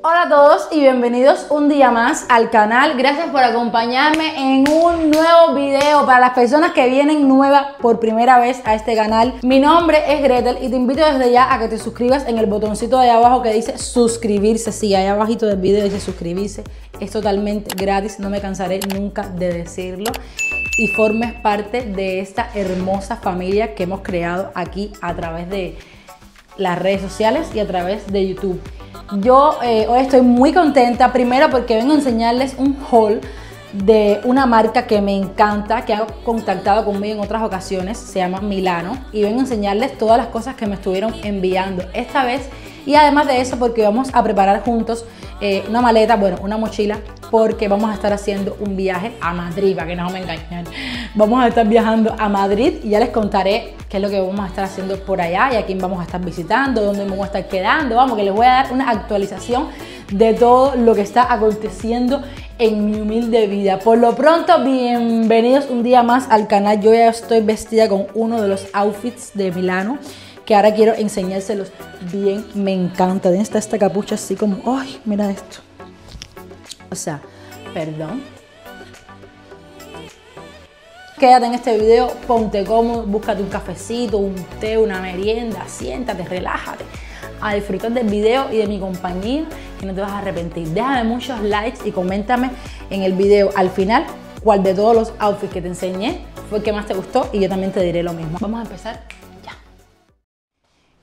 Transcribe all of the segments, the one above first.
Hola a todos y bienvenidos un día más al canal. Gracias por acompañarme en un nuevo video para las personas que vienen nuevas por primera vez a este canal. Mi nombre es Gretel y te invito desde ya a que te suscribas en el botoncito de abajo que dice suscribirse. Si ahí abajito del video dice suscribirse. Es totalmente gratis, no me cansaré nunca de decirlo y formes parte de esta hermosa familia que hemos creado aquí a través de las redes sociales y a través de YouTube. Yo eh, hoy estoy muy contenta, primero porque vengo a enseñarles un haul de una marca que me encanta, que ha contactado conmigo en otras ocasiones, se llama Milano, y vengo a enseñarles todas las cosas que me estuvieron enviando. Esta vez y además de eso, porque vamos a preparar juntos eh, una maleta, bueno, una mochila, porque vamos a estar haciendo un viaje a Madrid, para que no me engañen. Vamos a estar viajando a Madrid y ya les contaré qué es lo que vamos a estar haciendo por allá y a quién vamos a estar visitando, dónde me voy a estar quedando. Vamos, que les voy a dar una actualización de todo lo que está aconteciendo en mi humilde vida. Por lo pronto, bienvenidos un día más al canal. Yo ya estoy vestida con uno de los outfits de Milano que ahora quiero enseñárselos bien. Me encanta. Está esta capucha así como, ay, mira esto. O sea, perdón. Quédate en este video, ponte cómodo, búscate un cafecito, un té, una merienda, siéntate, relájate a disfrutar del video y de mi compañía que no te vas a arrepentir. Déjame muchos likes y coméntame en el video al final cuál de todos los outfits que te enseñé fue el que más te gustó y yo también te diré lo mismo. Vamos a empezar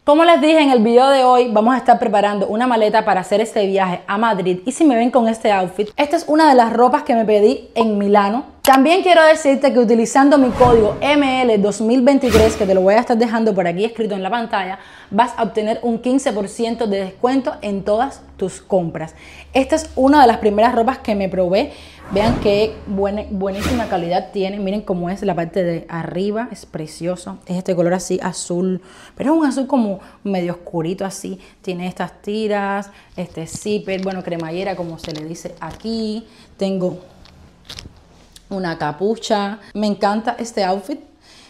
como les dije en el video de hoy, vamos a estar preparando una maleta para hacer este viaje a Madrid. Y si me ven con este outfit, esta es una de las ropas que me pedí en Milano también quiero decirte que utilizando mi código ML2023, que te lo voy a estar dejando por aquí escrito en la pantalla, vas a obtener un 15% de descuento en todas tus compras. Esta es una de las primeras ropas que me probé. Vean qué buena, buenísima calidad tiene. Miren cómo es la parte de arriba, es precioso. Es este color así azul, pero es un azul como medio oscurito así. Tiene estas tiras, este zipper, bueno, cremallera como se le dice aquí. Tengo una capucha. Me encanta este outfit.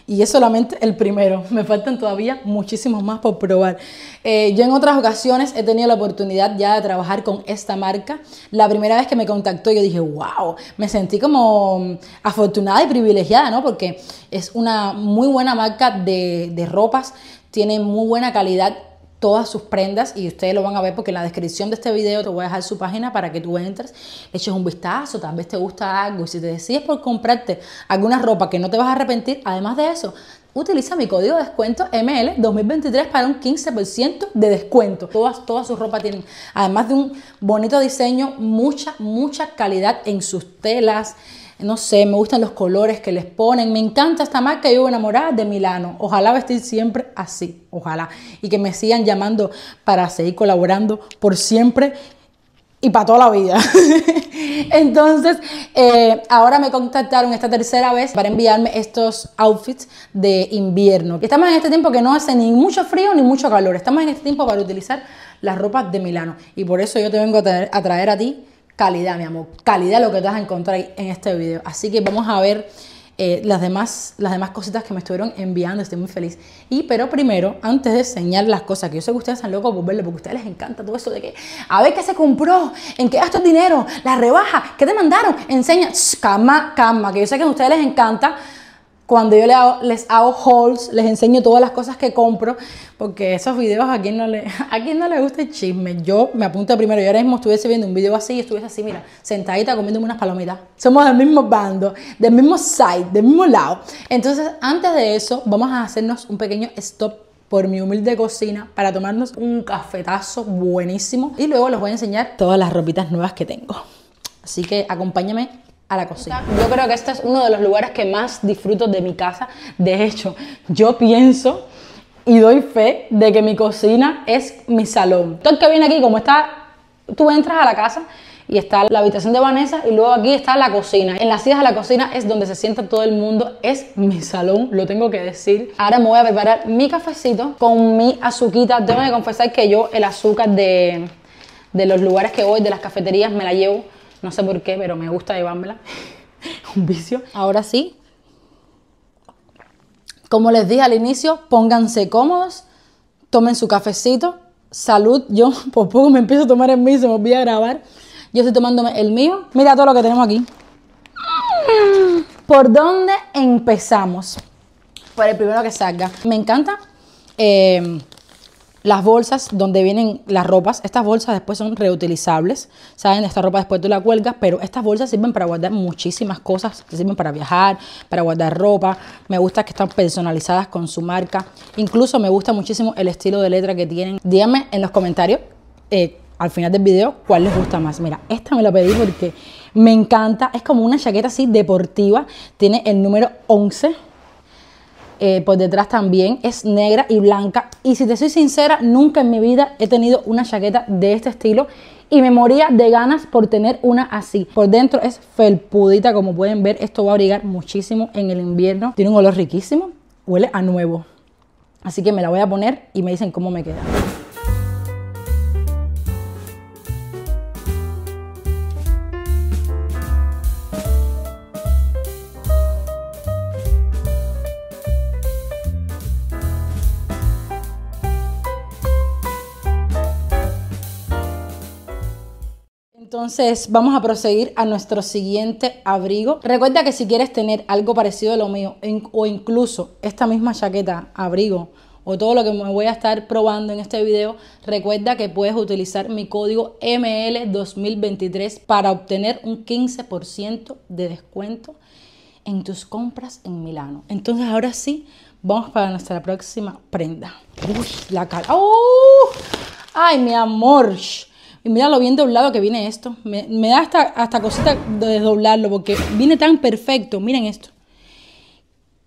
Y es solamente el primero, me faltan todavía muchísimos más por probar. Eh, yo en otras ocasiones he tenido la oportunidad ya de trabajar con esta marca. La primera vez que me contactó yo dije, wow, me sentí como mm, afortunada y privilegiada, ¿no? Porque es una muy buena marca de, de ropas, tiene muy buena calidad todas sus prendas y ustedes lo van a ver porque en la descripción de este video te voy a dejar su página para que tú entres, eches un vistazo, tal vez te gusta algo y si te decides por comprarte alguna ropa que no te vas a arrepentir, además de eso, utiliza mi código de descuento ML 2023 para un 15% de descuento. Todas, todas sus ropas tienen, además de un bonito diseño, mucha, mucha calidad en sus telas, no sé, me gustan los colores que les ponen, me encanta esta marca, yo enamorada de Milano. Ojalá vestir siempre así, ojalá. Y que me sigan llamando para seguir colaborando por siempre y para toda la vida. Entonces, eh, ahora me contactaron esta tercera vez para enviarme estos outfits de invierno. Estamos en este tiempo que no hace ni mucho frío ni mucho calor. Estamos en este tiempo para utilizar las ropas de Milano. Y por eso yo te vengo a, traer a ti calidad, mi amor. Calidad lo que te vas a encontrar en este video. Así que vamos a ver eh, las, demás, las demás cositas que me estuvieron enviando. Estoy muy feliz. Y pero primero, antes de enseñar las cosas, que yo sé que ustedes están locos por verlo, porque a ustedes les encanta todo eso de que a ver qué se compró, en qué gastó el dinero, la rebaja, qué te mandaron, enseña. cama calma, que yo sé que a ustedes les encanta cuando yo les hago, hauls, les enseño todas las cosas que compro, porque esos videos a quien no le, a quien no le gusta el chisme. Yo me apunto primero, yo ahora mismo estuviese viendo un video así y estuviese así, mira, sentadita comiéndome unas palomitas. Somos del mismo bando, del mismo side, del mismo lado. Entonces, antes de eso, vamos a hacernos un pequeño stop por mi humilde cocina para tomarnos un cafetazo buenísimo y luego les voy a enseñar todas las ropitas nuevas que tengo. Así que acompáñame a la cocina. Yo creo que este es uno de los lugares que más disfruto de mi casa. De hecho, yo pienso y doy fe de que mi cocina es mi salón. Todo el que viene aquí, como está, tú entras a la casa y está la habitación de Vanessa y luego aquí está la cocina. En las sillas de la cocina es donde se sienta todo el mundo, es mi salón, lo tengo que decir. Ahora me voy a preparar mi cafecito con mi azuquita. Tengo que confesar que yo el azúcar de, de los lugares que voy, de las cafeterías, me la llevo no sé por qué, pero me gusta llevármela. un vicio. Ahora sí. Como les dije al inicio, pónganse cómodos, tomen su cafecito. Salud, yo por poco me empiezo a tomar el mío, se me olvida grabar. Yo estoy tomándome el mío. Mira todo lo que tenemos aquí. ¿Por dónde empezamos? Por el primero que salga. Me encanta. Eh, las bolsas donde vienen las ropas, estas bolsas después son reutilizables, ¿saben? Esta ropa después tú la cuelgas, pero estas bolsas sirven para guardar muchísimas cosas, sirven para viajar, para guardar ropa. Me gusta que están personalizadas con su marca. Incluso me gusta muchísimo el estilo de letra que tienen. Díganme en los comentarios. Eh, al final del video cuál les gusta más. Mira, esta me la pedí porque me encanta. Es como una chaqueta así deportiva. Tiene el número 11 eh, por detrás también es negra y blanca. Y si te soy sincera, nunca en mi vida he tenido una chaqueta de este estilo y me moría de ganas por tener una así. Por dentro es felpudita, como pueden ver, esto va a abrigar muchísimo en el invierno. Tiene un olor riquísimo, huele a nuevo. Así que me la voy a poner y me dicen cómo me queda. Entonces vamos a proseguir a nuestro siguiente abrigo. Recuerda que si quieres tener algo parecido a lo mío o incluso esta misma chaqueta, abrigo o todo lo que me voy a estar probando en este video, recuerda que puedes utilizar mi código ML2023 para obtener un 15% de descuento en tus compras en Milano. Entonces ahora sí, vamos para nuestra próxima prenda. Uy, la cara. ¡Oh! ¡Ay, mi amor! Y lo bien doblado que viene esto. Me, da hasta, hasta cosita de doblarlo porque viene tan perfecto. Miren esto.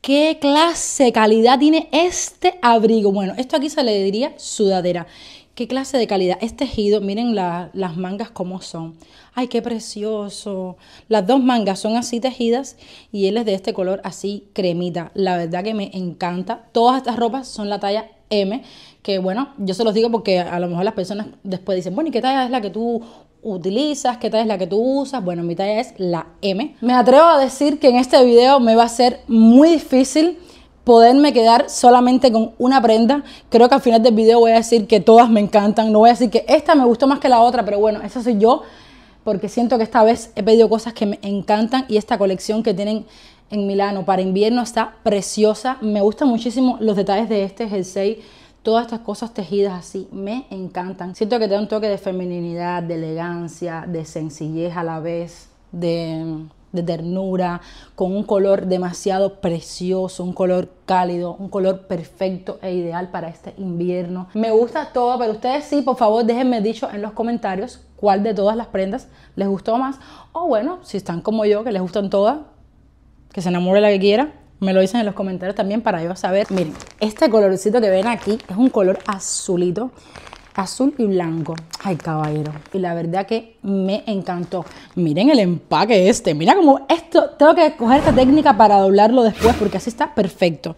¿Qué clase de calidad tiene este abrigo? Bueno, esto aquí se le diría sudadera. ¿Qué clase de calidad? Es este tejido, miren las mangas como son. ¡Ay, qué precioso! Las dos mangas son así tejidas y él es de este color así cremita. La verdad que me encanta. Todas estas ropas son la talla M, que bueno, yo se los digo porque a lo mejor las personas después dicen, bueno, ¿y qué talla es la que tú utilizas, qué talla es la que tú usas. Bueno, mi talla es la M. Me atrevo a decir que en este video me va a ser muy difícil poderme quedar solamente con una prenda. Creo que al final del video voy a decir que todas me encantan. No voy a decir que esta me gustó más que la otra, pero bueno, eso soy yo porque siento que esta vez he pedido cosas que me encantan y esta colección que tienen en Milano para invierno está preciosa. Me gustan muchísimo los detalles de este jersey. Todas estas cosas tejidas así me encantan. Siento que da un toque de feminidad, de elegancia, de sencillez a la vez, de, de ternura, con un color demasiado precioso, un color cálido, un color perfecto e ideal para este invierno. Me gusta todo, pero ustedes sí, por favor, déjenme dicho en los comentarios cuál de todas las prendas les gustó más. O bueno, si están como yo, que les gustan todas, que se enamore la que quiera. Me lo dicen en los comentarios también para yo saber. Miren, este colorcito que ven aquí es un color azulito azul y blanco. Ay, caballero. Y la verdad que me encantó. Miren el empaque este. Mira como esto. Tengo que coger esta técnica para doblarlo después porque así está perfecto.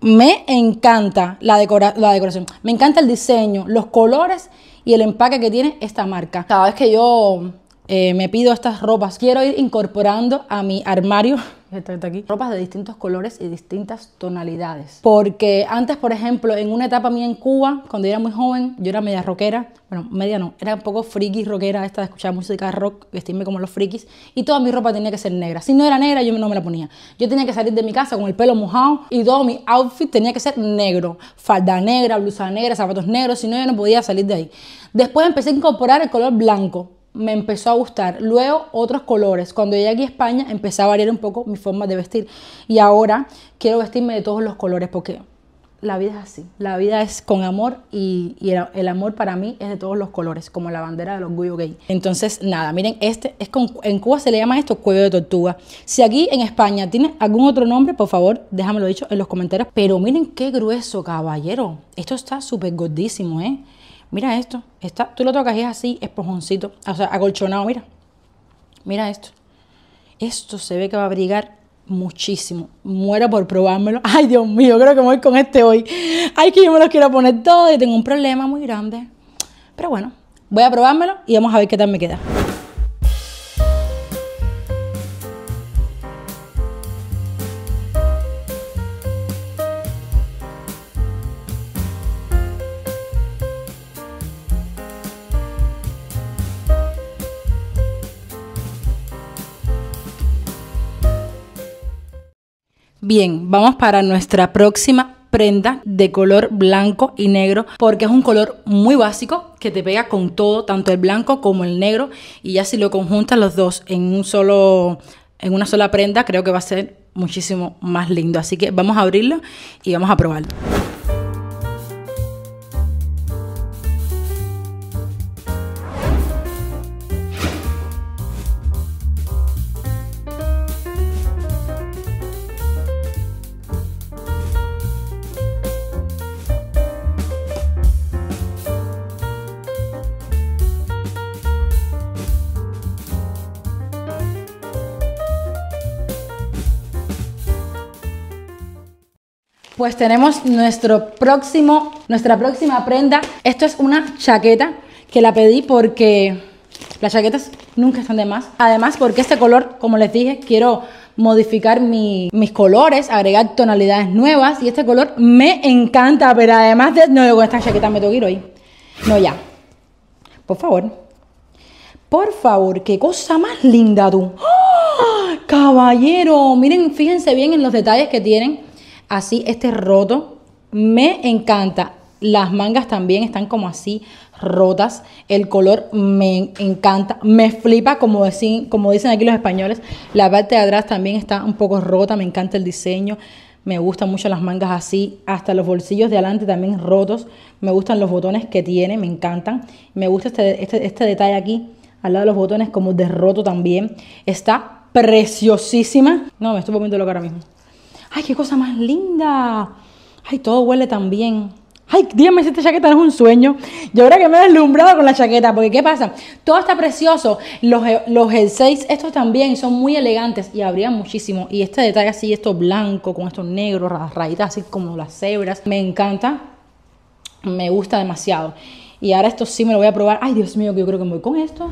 Me encanta la, la decoración. Me encanta el diseño, los colores y el empaque que tiene esta marca. Cada vez que yo eh, me pido estas ropas. Quiero ir incorporando a mi armario aquí, ropas de distintos colores y distintas tonalidades. Porque antes, por ejemplo, en una etapa mía en Cuba, cuando yo era muy joven, yo era media rockera. Bueno, media no, era un poco friki rockera esta de escuchar música rock, vestirme como los frikis. Y toda mi ropa tenía que ser negra. Si no era negra, yo no me la ponía. Yo tenía que salir de mi casa con el pelo mojado y todo mi outfit tenía que ser negro. Falda negra, blusa negra, zapatos negros. Si no, yo no podía salir de ahí. Después empecé a incorporar el color blanco me empezó a gustar. Luego otros colores. Cuando llegué aquí a España empecé a variar un poco mi forma de vestir. Y ahora quiero vestirme de todos los colores porque la vida es así. La vida es con amor y, el, amor para mí es de todos los colores, como la bandera del orgullo gay. Entonces, nada, miren, este es con, en Cuba se le llama esto cuello de tortuga. Si aquí en España tiene algún otro nombre, por favor, déjamelo dicho en los comentarios. Pero miren qué grueso, caballero. Esto está súper gordísimo, ¿eh? Mira esto, está, tú lo tocas y es así, espojoncito, o sea, acolchonado, mira. Mira esto. Esto se ve que va a abrigar muchísimo. Muero por probármelo. Ay, Dios mío, creo que me voy con este hoy. Ay, que yo me los quiero poner todos y tengo un problema muy grande. Pero bueno, voy a probármelo y vamos a ver qué tal me queda. Bien, vamos para nuestra próxima prenda de color blanco y negro porque es un color muy básico que te pega con todo, tanto el blanco como el negro y ya si lo conjuntas los dos en un solo en una sola prenda, creo que va a ser muchísimo más lindo, así que vamos a abrirlo y vamos a probarlo. pues tenemos nuestro próximo, nuestra próxima prenda. Esto es una chaqueta que la pedí porque las chaquetas nunca están de más. Además, porque este color, como les dije, quiero modificar mis colores, agregar tonalidades nuevas. Y este color me encanta, pero además de... No, con esta chaqueta me tengo que ir hoy. No, ya. Por favor. Por favor, qué cosa más linda tú. ¡Ah! Caballero, miren, fíjense bien en los detalles que tienen así este roto. Me encanta. Las mangas también están como así rotas. El color me encanta. Me flipa, como, como dicen aquí los españoles. La parte de atrás también está un poco rota. Me encanta el diseño. Me gustan mucho las mangas así. Hasta los bolsillos de adelante también rotos. Me gustan los botones que tiene. Me encantan. Me gusta este, este, este detalle aquí. Al lado de los botones como de roto también. Está preciosísima. No, me estoy poniendo loca ahora mismo ay, qué cosa más linda, ay, todo huele tan bien. Ay, dígame si esta chaqueta no es un sueño. Yo ahora que me he deslumbrado con la chaqueta, porque ¿qué pasa? Todo está precioso. Los, eh, los 6, estos también son muy elegantes y abrían muchísimo. Y este detalle así, esto blanco con estos negros, las rayitas así como las cebras, me encanta. Me gusta demasiado. Y ahora esto sí me lo voy a probar. Ay, Dios mío, que yo creo que me voy con esto.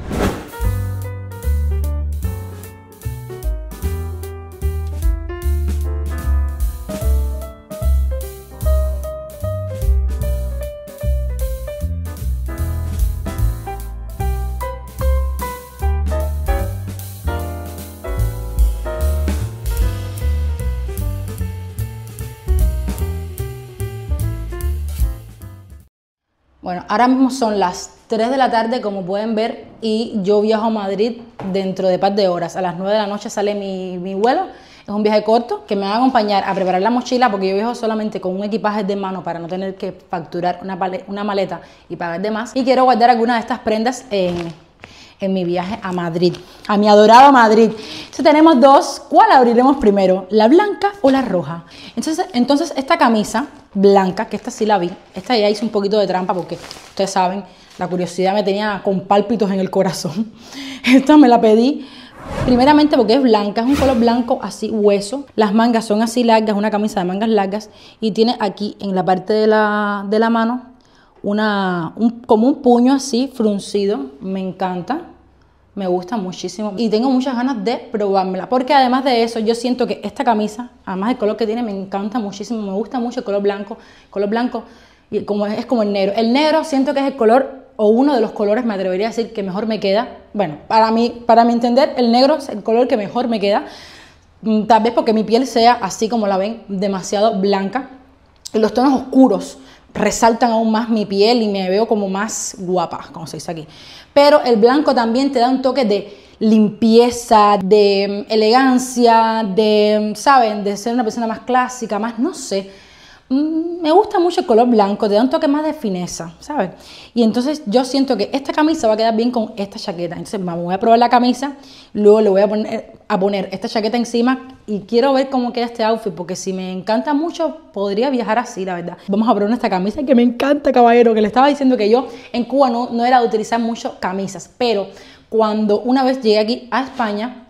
Ahora mismo son las 3 de la tarde, como pueden ver, y yo viajo a Madrid dentro de par de horas. A las 9 de la noche sale mi, vuelo. Es un viaje corto que me va a acompañar a preparar la mochila porque yo viajo solamente con un equipaje de mano para no tener que facturar una, una maleta y pagar de más. Y quiero guardar algunas de estas prendas en en mi viaje a Madrid, a mi adorado Madrid. Entonces tenemos dos, ¿cuál abriremos primero? ¿La blanca o la roja? Entonces, entonces esta camisa blanca, que esta sí la vi, esta ya hice un poquito de trampa porque ustedes saben, la curiosidad me tenía con pálpitos en el corazón. Esta me la pedí Primeramente porque es blanca, es un color blanco así hueso. Las mangas son así largas, una camisa de mangas largas y tiene aquí en la parte de la, de la mano una, como un puño así fruncido, me encanta, me gusta muchísimo y tengo muchas ganas de probármela, porque además de eso yo siento que esta camisa, además del color que tiene, me encanta muchísimo, me gusta mucho el color blanco, el color blanco y como es, como el negro, el negro siento que es el color o uno de los colores, me atrevería a decir, que mejor me queda. Bueno, para mí, para mi entender, el negro es el color que mejor me queda. Mm, tal vez porque mi piel sea así como la ven, demasiado blanca. los tonos oscuros resaltan aún más mi piel y me veo como más guapa, como se dice aquí. Pero el blanco también te da un toque de limpieza, de mm, elegancia, de, mm, ¿saben? De ser una persona más clásica, más, no sé Mm, me gusta mucho el color blanco, te da un toque más de fineza, ¿sabes? Y entonces yo siento que esta camisa va a quedar bien con esta chaqueta. Entonces me voy a probar la camisa, luego le voy a poner, a poner esta chaqueta encima y quiero ver cómo queda este outfit, porque si me encanta mucho, podría viajar así, la verdad. Vamos a probar esta camisa que me encanta, caballero, que le estaba diciendo que yo en Cuba no, no era de utilizar mucho camisas, pero cuando una vez llegué aquí a España,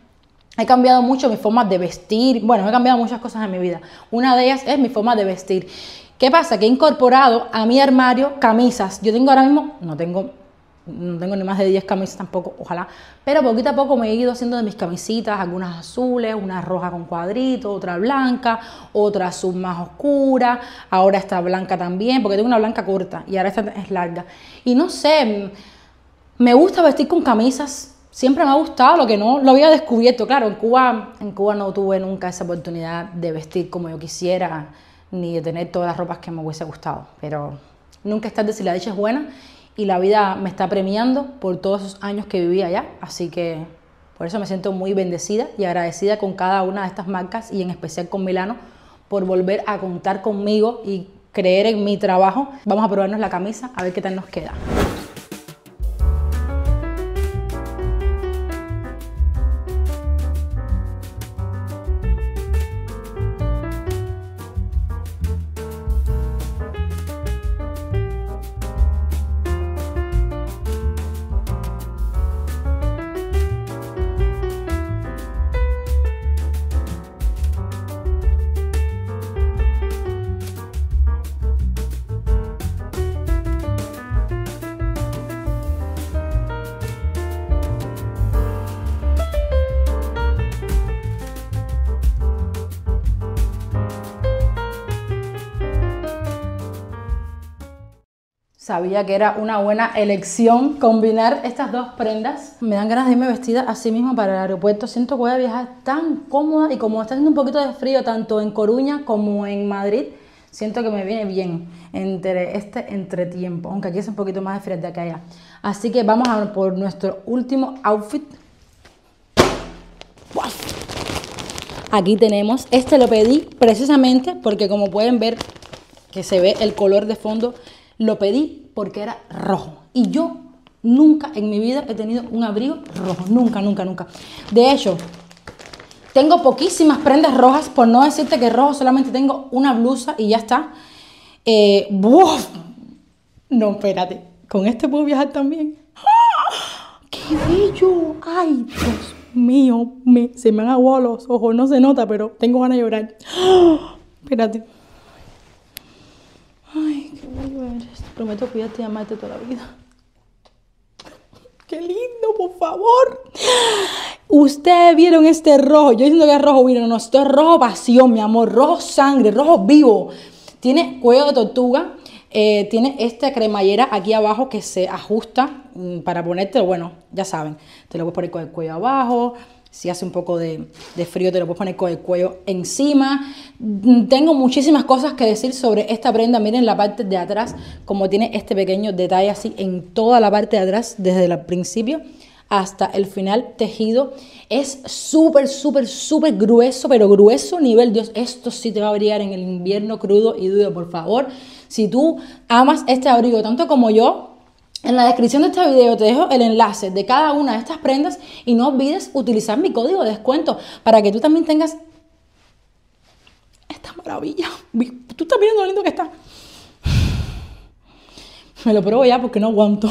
He cambiado mucho mi forma de vestir. Bueno, he cambiado muchas cosas en mi vida. Una de ellas es mi forma de vestir. ¿Qué pasa? Que he incorporado a mi armario camisas. Yo tengo ahora mismo, no tengo, no tengo ni más de 10 camisas tampoco, ojalá. Pero poquito a poco me he ido haciendo de mis camisitas, algunas azules, una roja con cuadrito, otra blanca, otra azul más oscura. Ahora está blanca también, porque tengo una blanca corta y ahora esta es larga. Y no sé, me gusta vestir con camisas siempre me ha gustado, lo que no lo había descubierto. Claro, en Cuba, en Cuba no tuve nunca esa oportunidad de vestir como yo quisiera, ni de tener todas las ropas que me hubiese gustado. Pero nunca es tarde si la dicha es buena y la vida me está premiando por todos esos años que viví allá. Así que por eso me siento muy bendecida y agradecida con cada una de estas marcas y en especial con Milano por volver a contar conmigo y creer en mi trabajo. Vamos a probarnos la camisa a ver qué tal nos queda. Sabía que era una buena elección combinar estas dos prendas. Me dan ganas de irme vestida así mismo para el aeropuerto. Siento que voy a viajar tan cómoda y como está haciendo un poquito de frío tanto en Coruña como en Madrid, siento que me viene bien entre este entretiempo, aunque aquí es un poquito más de frente que allá. Así que vamos a por nuestro último outfit. Aquí tenemos, este lo pedí precisamente porque como pueden ver que se ve el color de fondo, lo pedí porque era rojo. Y yo nunca en mi vida he tenido un abrigo rojo. Nunca, nunca, nunca. De hecho, tengo poquísimas prendas rojas, por no decirte que rojo, solamente tengo una blusa y ya está. Eh, no, espérate. ¿Con este puedo viajar también? ¡Ah! ¡Qué bello! ¡Ay, Dios mío! Me, se me han aguado los ojos. No se nota, pero tengo ganas de llorar. ¡Ah! Espérate. Ay, qué bueno. Te prometo cuidarte y amarte toda la vida. ¡Qué lindo, por favor! Ustedes vieron este rojo. Yo diciendo que es rojo, miren, no, esto es rojo pasión, mi amor. Rojo sangre, rojo vivo. Tiene cuello de tortuga. Eh, tiene esta cremallera aquí abajo que se ajusta mm, para ponerte, Bueno, ya saben, te lo voy poner con el cuello abajo. Si hace un poco de, frío, te lo puedes poner con el cuello encima. Mm, tengo muchísimas cosas que decir sobre esta prenda. Miren la parte de atrás, como tiene este pequeño detalle así en toda la parte de atrás, desde el principio hasta el final tejido. Es súper, súper, súper grueso, pero grueso nivel, Dios, esto sí te va a brillar en el invierno crudo y duro, por favor. Si tú amas este abrigo tanto como yo, en la descripción de este video te dejo el enlace de cada una de estas prendas y no olvides utilizar mi código de descuento para que tú también tengas esta maravilla. Tú estás viendo lo lindo que está. Me lo pruebo ya porque no aguanto.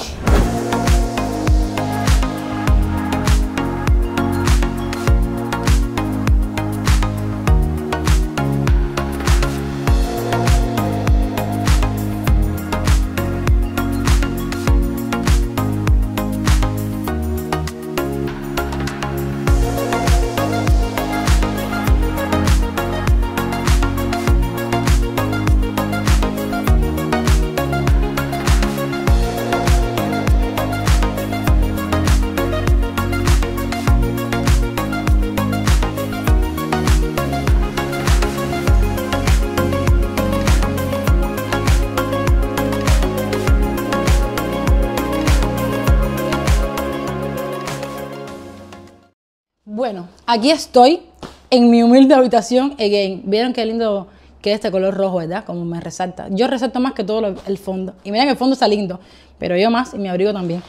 Bueno, aquí estoy en mi humilde habitación again. Vieron qué lindo que este color rojo, ¿verdad? Como me resalta. Yo resalto más que todo el fondo. Y miren que el fondo está lindo, pero yo más y mi abrigo también.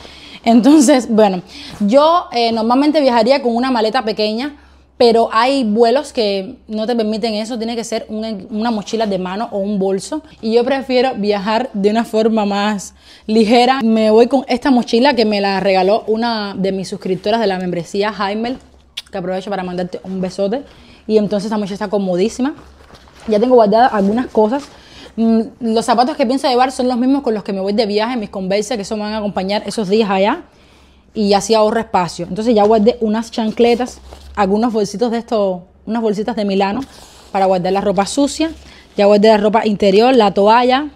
Entonces, bueno, yo eh, normalmente viajaría con una maleta pequeña, pero hay vuelos que no te permiten eso. Tiene que ser una, mochila de mano o un bolso. Y yo prefiero viajar de una forma más ligera. Me voy con esta mochila que me la regaló una de mis suscriptoras de la membresía, Heimel que aprovecho para mandarte un besote. Y entonces esta mochila está comodísima. Ya tengo guardadas algunas cosas. Mm, los zapatos que pienso llevar son los mismos con los que me voy de viaje, mis conversas. que eso me van a acompañar esos días allá. Y así ahorro espacio. Entonces ya guardé unas chancletas, algunos bolsitos de estos, unas bolsitas de Milano para guardar la ropa sucia. Ya guardé la ropa interior, la toalla,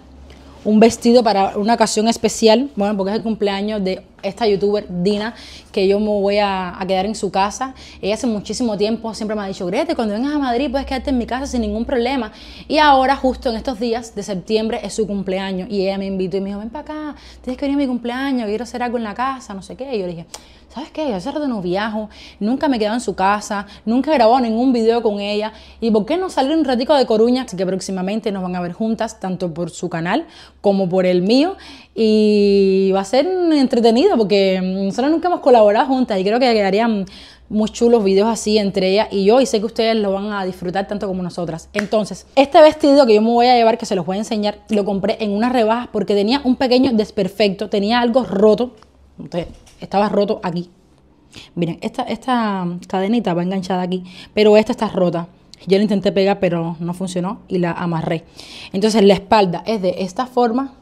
un vestido para una ocasión especial, bueno, porque es el cumpleaños de esta youtuber Dina, que yo me voy a, quedar en su casa. Ella hace muchísimo tiempo siempre me ha dicho, Grete, cuando vengas a Madrid puedes quedarte en mi casa sin ningún problema. Y ahora, justo en estos días de septiembre, es su cumpleaños. Y ella me invitó y me dijo, ven para acá, tienes que venir a mi cumpleaños, quiero hacer algo en la casa, no sé qué. Y yo le dije, ¿sabes qué? Yo hace rato no viajo, nunca me he en su casa, nunca he grabado ningún video con ella. ¿Y por qué no salir un ratico de Coruña? Así que próximamente nos van a ver juntas, tanto por su canal como por el mío. Y va a ser entretenido porque mm, nosotros nunca hemos colaborado juntas y creo que quedarían muy chulos videos así entre ella y yo y sé que ustedes lo van a disfrutar tanto como nosotras. Entonces, este vestido que yo me voy a llevar, que se los voy a enseñar, lo compré en unas rebajas porque tenía un pequeño desperfecto, tenía algo roto. Entonces, estaba roto aquí. Miren, esta, esta cadenita va enganchada aquí, pero esta está rota. Yo la intenté pegar, pero no funcionó y la amarré. Entonces la espalda es de esta forma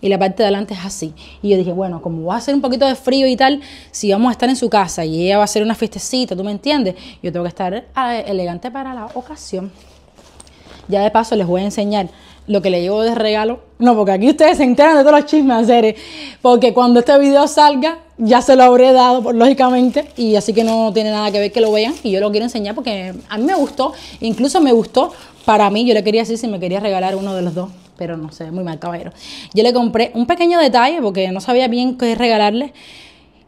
y la parte de adelante es así. Y yo dije, bueno, como va a ser un poquito de frío y tal, si vamos a estar en su casa y ella va a hacer una fiestecita, ¿tú me entiendes? Yo tengo que estar ah, elegante para la ocasión. Ya de paso les voy a enseñar lo que le llevo de regalo. No, porque aquí ustedes se enteran de todos los chismes, seres. Porque cuando este video salga, ya se lo habré dado, lógicamente. Y así que no tiene nada que ver que lo vean. Y yo lo quiero enseñar porque a mí me gustó. Incluso me gustó para mí. Yo le quería decir si me quería regalar uno de los dos. Pero no sé, muy mal, caballero. Yo le compré un pequeño detalle porque no sabía bien qué regalarle.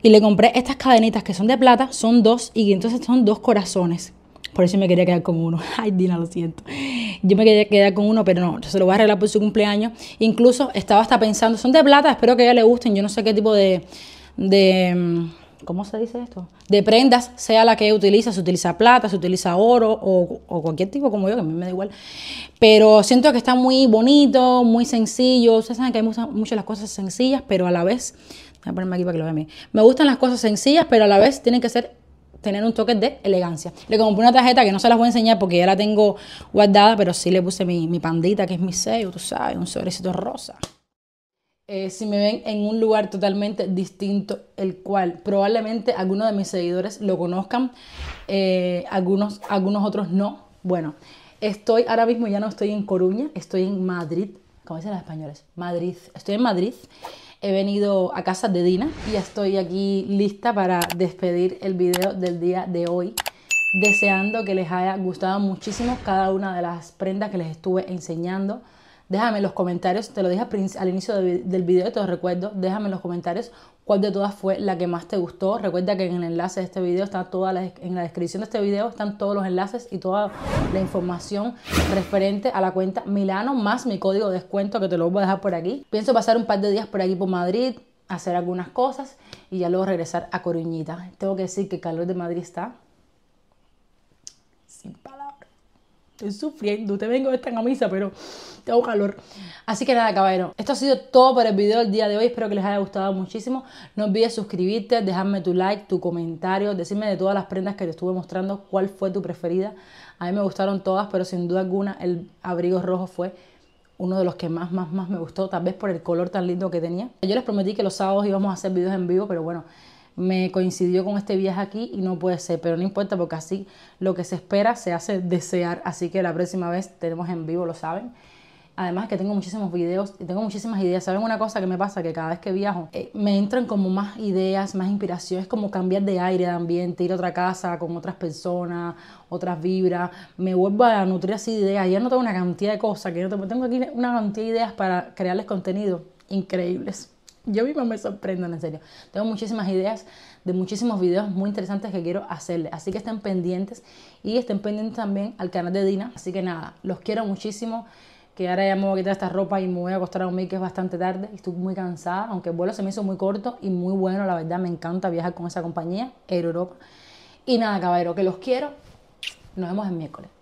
Y le compré estas cadenitas que son de plata, son dos, y entonces son dos corazones por eso me quería quedar con uno. Ay, Dina, lo siento. Yo me quería quedar con uno, pero no, se lo voy a arreglar por su cumpleaños. Incluso estaba hasta pensando, son de plata, espero que a ella le gusten. Yo no sé qué tipo de, de mm, ¿cómo se dice esto? De prendas, sea la que utiliza, se utiliza plata, se utiliza oro o, cualquier tipo como yo, que a mí me da igual. Pero siento que está muy bonito, muy sencillo. Ustedes saben que hay muchas, las cosas sencillas, pero a la vez, voy a ponerme aquí para que lo vean bien. Me gustan las cosas sencillas, pero a la vez tienen que ser tener un toque de elegancia. Le compré una tarjeta que no se las voy a enseñar porque ya la tengo guardada, pero sí le puse mi, pandita, que es mi sello, tú sabes, un sobrecito rosa. Eh, si me ven en un lugar totalmente distinto, el cual probablemente algunos de mis seguidores lo conozcan, eh, algunos, algunos otros no. Bueno, estoy ahora mismo, ya no estoy en Coruña, estoy en Madrid, ¿Cómo dicen los españoles, Madrid, estoy en Madrid. He venido a casa de Dina y estoy aquí lista para despedir el video del día de hoy. Deseando que les haya gustado muchísimo cada una de las prendas que les estuve enseñando. Déjame en los comentarios, te lo dije al, inicio del video, te lo recuerdo, déjame en los comentarios cuál de todas fue la que más te gustó. Recuerda que en el enlace de este video está toda en la descripción de este video están todos los enlaces y toda la información referente a la cuenta Milano más mi código de descuento que te lo voy a dejar por aquí. Pienso pasar un par de días por aquí por Madrid, hacer algunas cosas y ya luego regresar a Coruñita. Tengo que decir que el calor de Madrid está sin Estoy sufriendo. Te vengo de esta camisa, pero tengo calor. Así que nada, caballero. Esto ha sido todo por el video del día de hoy. Espero que les haya gustado muchísimo. No olvides suscribirte, dejarme tu like, tu comentario, decirme de todas las prendas que te estuve mostrando cuál fue tu preferida. A mí me gustaron todas, pero sin duda alguna el abrigo rojo fue uno de los que más, más, más me gustó, tal vez por el color tan lindo que tenía. Yo les prometí que los sábados íbamos a hacer videos en vivo, pero bueno, me coincidió con este viaje aquí y no puede ser, pero no importa porque así lo que se espera se hace desear, así que la próxima vez tenemos en vivo, lo saben. Además que tengo muchísimos videos y tengo muchísimas ideas. ¿Saben una cosa que me pasa? Que cada vez que viajo eh, me entran como más ideas, más inspiraciones, como cambiar de aire, de ambiente, ir a otra casa con otras personas, otras vibras. Me vuelvo a nutrir así de ideas. Ya no tengo una cantidad de cosas, que yo tengo, tengo aquí una cantidad de ideas para crearles contenido increíbles. Yo misma me sorprendo, en serio. Tengo muchísimas ideas de muchísimos videos muy interesantes que quiero hacerle. Así que estén pendientes y estén pendientes también al canal de Dina. Así que nada, los quiero muchísimo. Que ahora ya me voy a quitar esta ropa y me voy a acostar a mic que es bastante tarde. Y estoy muy cansada, aunque el vuelo se me hizo muy corto y muy bueno. La verdad, me encanta viajar con esa compañía, Air Europa. Y nada, caballero, que los quiero. Nos vemos el miércoles.